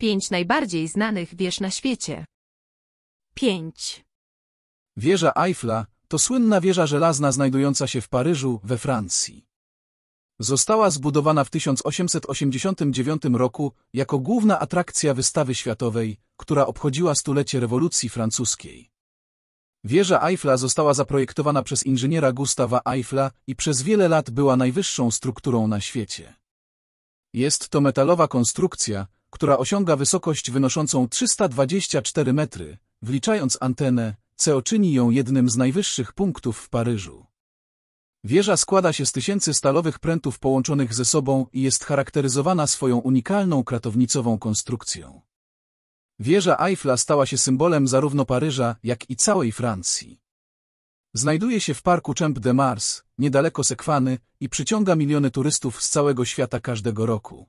Pięć najbardziej znanych wież na świecie. 5. Wieża Eiffla to słynna wieża żelazna znajdująca się w Paryżu, we Francji. Została zbudowana w 1889 roku jako główna atrakcja wystawy światowej, która obchodziła stulecie rewolucji francuskiej. Wieża Eiffla została zaprojektowana przez inżyniera Gustawa Eiffla i przez wiele lat była najwyższą strukturą na świecie. Jest to metalowa konstrukcja, która osiąga wysokość wynoszącą 324 metry, wliczając antenę, co czyni ją jednym z najwyższych punktów w Paryżu. Wieża składa się z tysięcy stalowych prętów połączonych ze sobą i jest charakteryzowana swoją unikalną kratownicową konstrukcją. Wieża Eiffla stała się symbolem zarówno Paryża, jak i całej Francji. Znajduje się w parku Champ de Mars, niedaleko Sekwany i przyciąga miliony turystów z całego świata każdego roku.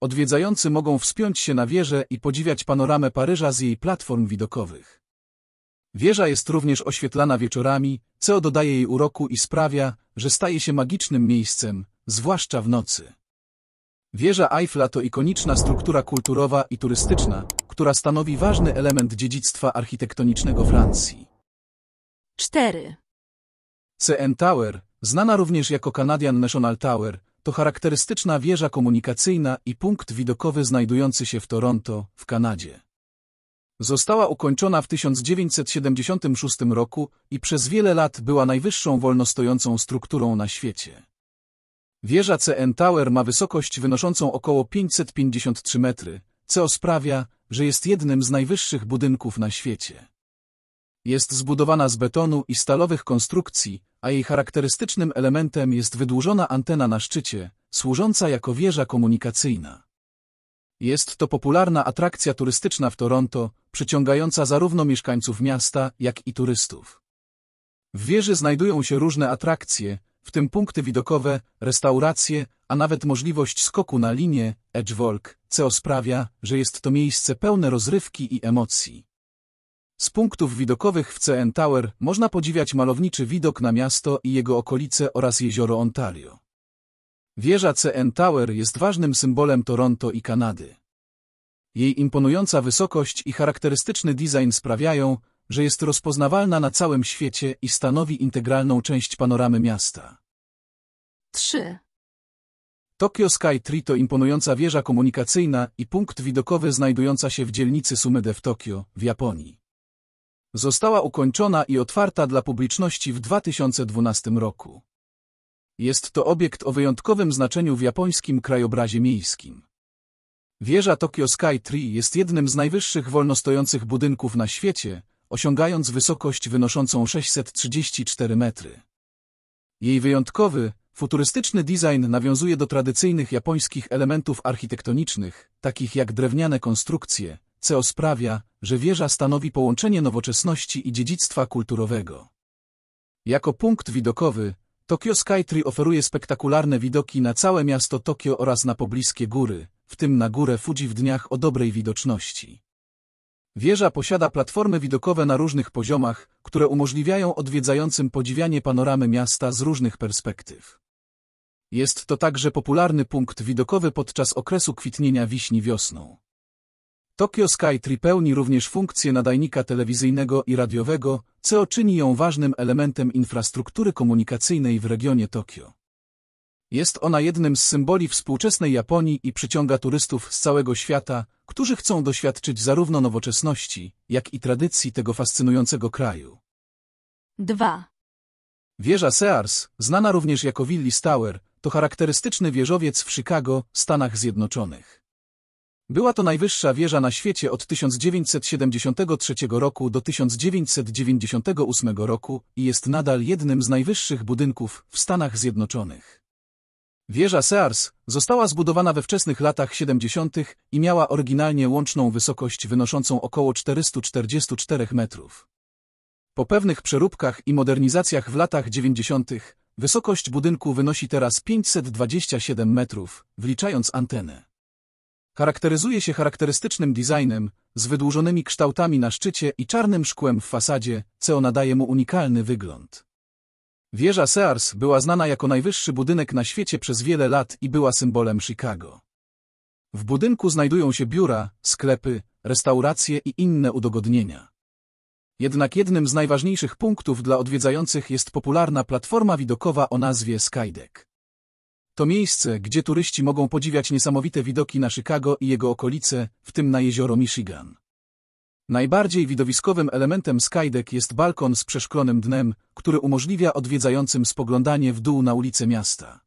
Odwiedzający mogą wspiąć się na wieżę i podziwiać panoramę Paryża z jej platform widokowych. Wieża jest również oświetlana wieczorami, co dodaje jej uroku i sprawia, że staje się magicznym miejscem, zwłaszcza w nocy. Wieża Eiffla to ikoniczna struktura kulturowa i turystyczna, która stanowi ważny element dziedzictwa architektonicznego Francji. 4. CN Tower, znana również jako Canadian National Tower, to charakterystyczna wieża komunikacyjna i punkt widokowy znajdujący się w Toronto, w Kanadzie. Została ukończona w 1976 roku i przez wiele lat była najwyższą wolnostojącą strukturą na świecie. Wieża CN Tower ma wysokość wynoszącą około 553 metry, co sprawia, że jest jednym z najwyższych budynków na świecie. Jest zbudowana z betonu i stalowych konstrukcji, a jej charakterystycznym elementem jest wydłużona antena na szczycie, służąca jako wieża komunikacyjna. Jest to popularna atrakcja turystyczna w Toronto, przyciągająca zarówno mieszkańców miasta, jak i turystów. W wieży znajdują się różne atrakcje, w tym punkty widokowe, restauracje, a nawet możliwość skoku na linię, edge walk, co sprawia, że jest to miejsce pełne rozrywki i emocji. Z punktów widokowych w CN Tower można podziwiać malowniczy widok na miasto i jego okolice oraz jezioro Ontario. Wieża CN Tower jest ważnym symbolem Toronto i Kanady. Jej imponująca wysokość i charakterystyczny design sprawiają, że jest rozpoznawalna na całym świecie i stanowi integralną część panoramy miasta. 3. Tokyo Sky Tree to imponująca wieża komunikacyjna i punkt widokowy znajdująca się w dzielnicy Sumede w Tokio, w Japonii. Została ukończona i otwarta dla publiczności w 2012 roku. Jest to obiekt o wyjątkowym znaczeniu w japońskim krajobrazie miejskim. Wieża Tokyo Sky Tree jest jednym z najwyższych wolnostojących budynków na świecie, osiągając wysokość wynoszącą 634 metry. Jej wyjątkowy, futurystyczny design nawiązuje do tradycyjnych japońskich elementów architektonicznych, takich jak drewniane konstrukcje, co sprawia, że wieża stanowi połączenie nowoczesności i dziedzictwa kulturowego. Jako punkt widokowy, Tokyo Skytree oferuje spektakularne widoki na całe miasto Tokio oraz na pobliskie góry, w tym na górę Fuji w dniach o dobrej widoczności. Wieża posiada platformy widokowe na różnych poziomach, które umożliwiają odwiedzającym podziwianie panoramy miasta z różnych perspektyw. Jest to także popularny punkt widokowy podczas okresu kwitnienia wiśni wiosną. Tokyo Skytree pełni również funkcję nadajnika telewizyjnego i radiowego, co czyni ją ważnym elementem infrastruktury komunikacyjnej w regionie Tokio. Jest ona jednym z symboli współczesnej Japonii i przyciąga turystów z całego świata, którzy chcą doświadczyć zarówno nowoczesności, jak i tradycji tego fascynującego kraju. 2. Wieża Sears, znana również jako Willis Tower, to charakterystyczny wieżowiec w Chicago, Stanach Zjednoczonych. Była to najwyższa wieża na świecie od 1973 roku do 1998 roku i jest nadal jednym z najwyższych budynków w Stanach Zjednoczonych. Wieża Sears została zbudowana we wczesnych latach 70. i miała oryginalnie łączną wysokość wynoszącą około 444 metrów. Po pewnych przeróbkach i modernizacjach w latach 90. wysokość budynku wynosi teraz 527 metrów, wliczając antenę. Charakteryzuje się charakterystycznym designem, z wydłużonymi kształtami na szczycie i czarnym szkłem w fasadzie, co nadaje mu unikalny wygląd. Wieża Sears była znana jako najwyższy budynek na świecie przez wiele lat i była symbolem Chicago. W budynku znajdują się biura, sklepy, restauracje i inne udogodnienia. Jednak jednym z najważniejszych punktów dla odwiedzających jest popularna platforma widokowa o nazwie Skydeck. To miejsce, gdzie turyści mogą podziwiać niesamowite widoki na Chicago i jego okolice, w tym na jezioro Michigan. Najbardziej widowiskowym elementem Skydeck jest balkon z przeszklonym dnem, który umożliwia odwiedzającym spoglądanie w dół na ulice miasta.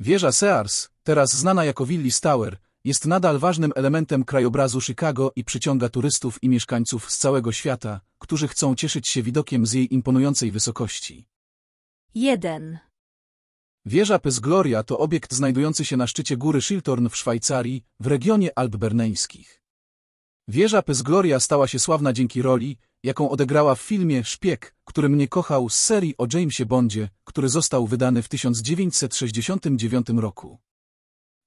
Wieża Sears, teraz znana jako Willis Tower, jest nadal ważnym elementem krajobrazu Chicago i przyciąga turystów i mieszkańców z całego świata, którzy chcą cieszyć się widokiem z jej imponującej wysokości. 1. Wieża Pesgloria to obiekt znajdujący się na szczycie góry Schiltorn w Szwajcarii, w regionie Alp Berneńskich. Wieża Pesgloria stała się sławna dzięki roli, jaką odegrała w filmie Szpieg, który mnie kochał z serii o Jamesie Bondzie, który został wydany w 1969 roku.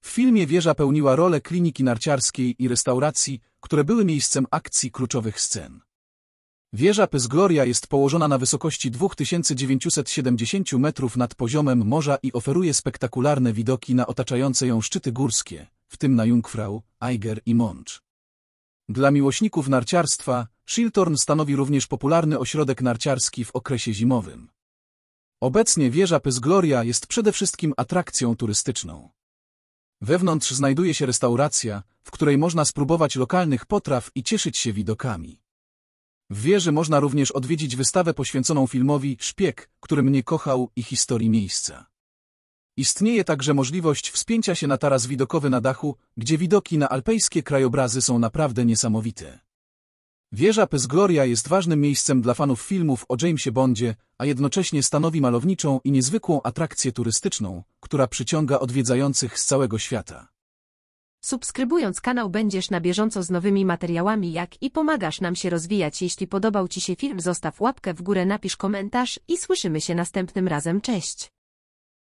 W filmie wieża pełniła rolę kliniki narciarskiej i restauracji, które były miejscem akcji kluczowych scen. Wieża Pysgloria jest położona na wysokości 2970 metrów nad poziomem morza i oferuje spektakularne widoki na otaczające ją szczyty górskie, w tym na Jungfrau, Eiger i Mącz. Dla miłośników narciarstwa, Shiltorn stanowi również popularny ośrodek narciarski w okresie zimowym. Obecnie wieża Pysgloria jest przede wszystkim atrakcją turystyczną. Wewnątrz znajduje się restauracja, w której można spróbować lokalnych potraw i cieszyć się widokami. W wieży można również odwiedzić wystawę poświęconą filmowi Szpieg, który mnie kochał i historii miejsca. Istnieje także możliwość wspięcia się na taras widokowy na dachu, gdzie widoki na alpejskie krajobrazy są naprawdę niesamowite. Wieża Pesgloria jest ważnym miejscem dla fanów filmów o Jamesie Bondzie, a jednocześnie stanowi malowniczą i niezwykłą atrakcję turystyczną, która przyciąga odwiedzających z całego świata. Subskrybując kanał będziesz na bieżąco z nowymi materiałami jak i pomagasz nam się rozwijać. Jeśli podobał Ci się film zostaw łapkę w górę, napisz komentarz i słyszymy się następnym razem. Cześć!